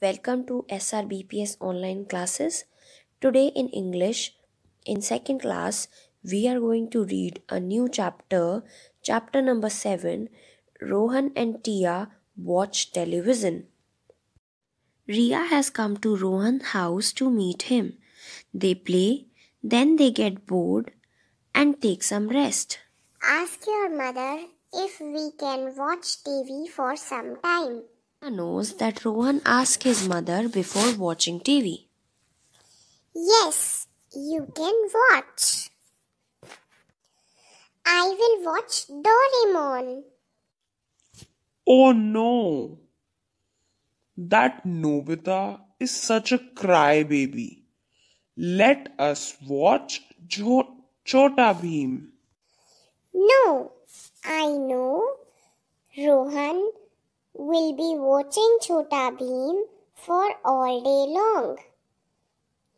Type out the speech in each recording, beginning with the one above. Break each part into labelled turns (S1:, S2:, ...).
S1: Welcome to SRBPS online classes. Today in English, in second class, we are going to read a new chapter, chapter number 7, Rohan and Tia watch television. Ria has come to Rohan's house to meet him. They play, then they get bored and take some rest.
S2: Ask your mother if we can watch TV for some time
S1: knows that Rohan asked his mother before watching TV.
S2: Yes, you can watch. I will watch Doraemon.
S3: Oh no! That Nobita is such a crybaby. Let us watch jo- Chota Bheem.
S2: No, I know. Rohan will be watching Chota Bheem for all day long.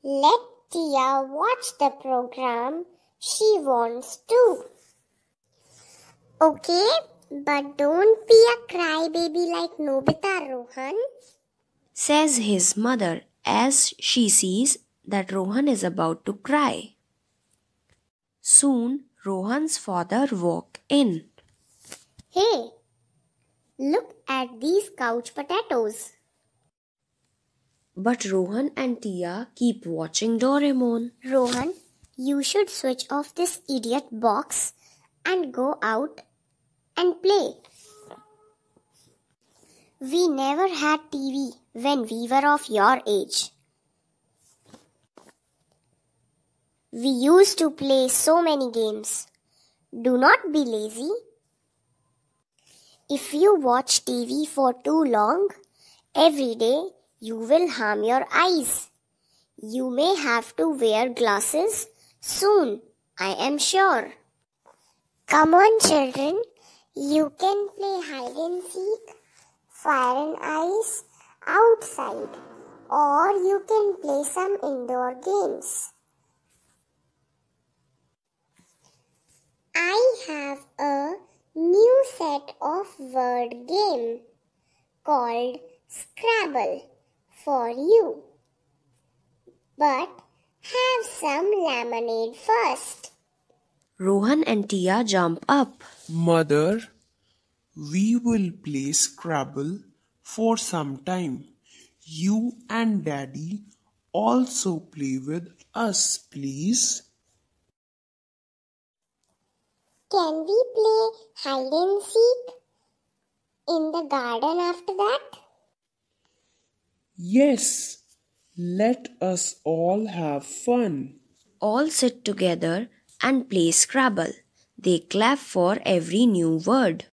S2: Let Tia watch the program. She wants to. Okay, but don't be a crybaby like Nobita Rohan,
S1: says his mother as she sees that Rohan is about to cry. Soon, Rohan's father walk in.
S4: Hey, Look at these couch potatoes. But Rohan and Tia keep watching Doraemon. Rohan, you should switch off this idiot box and go out and play. We never had TV when we were of your age. We used to play so many games. Do not be lazy. If you watch TV for too long, every day you will harm your eyes. You may have to wear glasses
S2: soon, I am sure. Come on, children. You can play hide and seek, fire and ice outside, or you can play some indoor games. I have a new set of word game called Scrabble for you. But have some lemonade first.
S3: Rohan and Tia jump up. Mother, we will play Scrabble for some time. You and Daddy also play with us, please.
S2: Can we play hide and seek in the garden after that?
S3: Yes, let us all have fun. All
S1: sit together and play Scrabble. They clap for every new word.